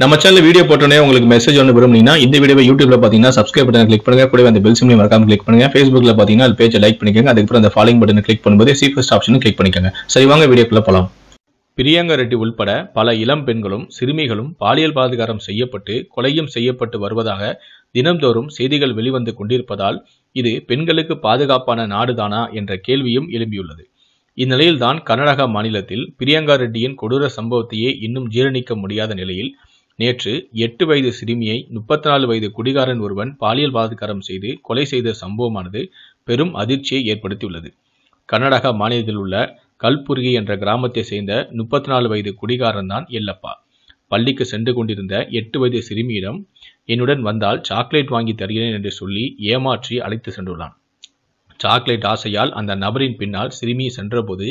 நம்ம channel video போட்டோன்னே உங்களுக்கு மெசேஜ் ஒன்று விரும்புனீங்கன்னா இந்த வீடியோ யூடியூப்ல பார்த்தீங்கன்னா சப்ஸ்கிரைப் பட்டன் கிளிக் பண்ணுங்க கூட அந்த பெல் சிம்லையும் மறக்காம கிளிக் பண்ணுங்க ஃபேஸ்புக்ல பார்த்தீங்கன்னா அது பேஜை லைக் பண்ணிக்கோங்க அதுக்கப்புறம் அந்த ஃபாலோயிங் பட்டன் கிளிக் பண்ணும்போது சீஃபஸ்ட் ஆப்ஷனும் கிளிக் பண்ணிக்கோங்க சரி வாங்க வீடியோக்குள்ள போகலாம் பிரியங்கா ரெட்டி உள்பட பல இளம் பெண்களும் சிறுமிகளும் பாலியல் பாதுகாரம் செய்யப்பட்டு கொலையும் செய்யப்பட்டு வருவதாக தினம்தோறும் செய்திகள் வெளிவந்து கொண்டிருப்பதால் இது பெண்களுக்கு பாதுகாப்பான நாடுதானா என்ற கேள்வியும் எழும்பியுள்ளது இந்நிலையில்தான் கர்நாடகா மாநிலத்தில் பிரியங்கா ரெட்டியின் கொடூர சம்பவத்தையே இன்னும் ஜீரணிக்க முடியாத நிலையில் நேற்று எட்டு வயது சிறுமியை முப்பத்தி நாலு வயது குடிகாரன் ஒருவன் பாலியல் பலாத்காரம் செய்து கொலை செய்த சம்பவமானது பெரும் அதிர்ச்சியை ஏற்படுத்தியுள்ளது கர்நாடகா மாநிலத்தில் உள்ள கல்புருகி என்ற கிராமத்தை சேர்ந்த முப்பத்தி நாலு வயது குடிகாரன் தான் எல்லப்பா பள்ளிக்கு சென்று கொண்டிருந்த எட்டு வயது சிறுமியிடம் என்னுடன் வந்தால் சாக்லேட் வாங்கி தருகிறேன் என்று சொல்லி ஏமாற்றி அழைத்து சென்றுள்ளான் சாக்லேட் ஆசையால் அந்த நபரின் பின்னால் சிறுமி சென்றபோது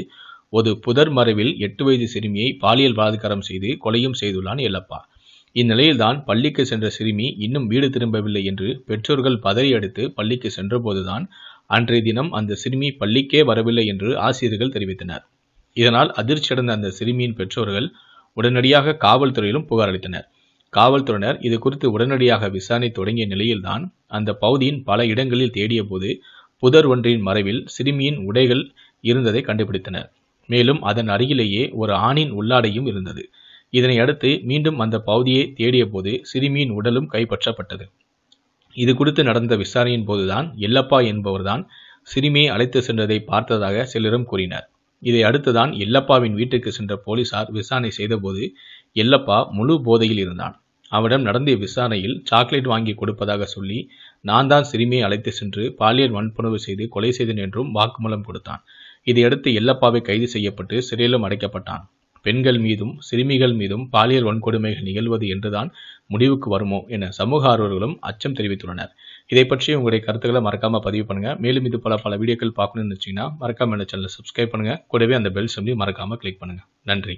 ஒரு புதர் மறைவில் எட்டு வயது சிறுமியை பாலியல் பலாத்காரம் செய்து கொலையும் செய்துள்ளான் எல்லப்பா இந்நிலையில்தான் பள்ளிக்கு சென்ற சிறுமி இன்னும் வீடு திரும்பவில்லை என்று பெற்றோர்கள் பதறியடித்து பள்ளிக்கு சென்றபோதுதான் அன்றைய தினம் அந்த சிறுமி பள்ளிக்கே வரவில்லை என்று ஆசிரியர்கள் தெரிவித்தனர் இதனால் அதிர்ச்சியடைந்த அந்த சிறுமியின் பெற்றோர்கள் உடனடியாக காவல்துறையிலும் புகார் அளித்தனர் காவல்துறையினர் இது குறித்து உடனடியாக விசாரணை தொடங்கிய நிலையில்தான் அந்த பகுதியின் பல இடங்களில் தேடிய போது புதர் ஒன்றின் மறைவில் சிறுமியின் உடைகள் இருந்ததை கண்டுபிடித்தனர் மேலும் அதன் அருகிலேயே ஒரு ஆணின் உள்ளாடையும் இருந்தது இதனை அடுத்து மீண்டும் அந்த பகுதியை தேடிய போது சிறுமியின் உடலும் கைப்பற்றப்பட்டது இது குறித்து நடந்த விசாரணையின் போதுதான் எல்லப்பா என்பவர்தான் சிறுமியை அழைத்து சென்றதை பார்த்ததாக சிலரும் கூறினார் இதை அடுத்துதான் எல்லப்பாவின் வீட்டுக்கு சென்ற போலீசார் விசாரணை செய்தபோது எல்லப்பா முழு போதையில் இருந்தான் அவரிடம் நடந்த விசாரணையில் சாக்லேட் வாங்கி கொடுப்பதாக சொல்லி நான் தான் சிறுமியை அழைத்து சென்று பாலியல் வன்புணர்வு செய்து கொலை செய்தேன் என்றும் வாக்குமூலம் கொடுத்தான் இதையடுத்து எல்லப்பாவை கைது செய்யப்பட்டு சிறையிலும் அடைக்கப்பட்டான் பெண்கள் மீதும் சிறுமிகள் மீதும் பாலியல் வன்கொடுமைகள் நிகழ்வது என்றுதான் முடிவுக்கு வருமோ என சமூக ஆர்வலர்களும் அச்சம் தெரிவித்துள்ளனர் இதை பற்றி உங்களுடைய கருத்துக்களை மறக்காம பதிவு பண்ணுங்க மேலும் இது போல பல வீடியோக்கள் பார்க்கணும்னு நினைச்சீங்கன்னா மறக்காம இந்த சேனலை சப்ஸ்கிரைப் பண்ணுங்க கூடவே அந்த பெல் சொல்லி மறக்காம கிளிக் பண்ணுங்க நன்றி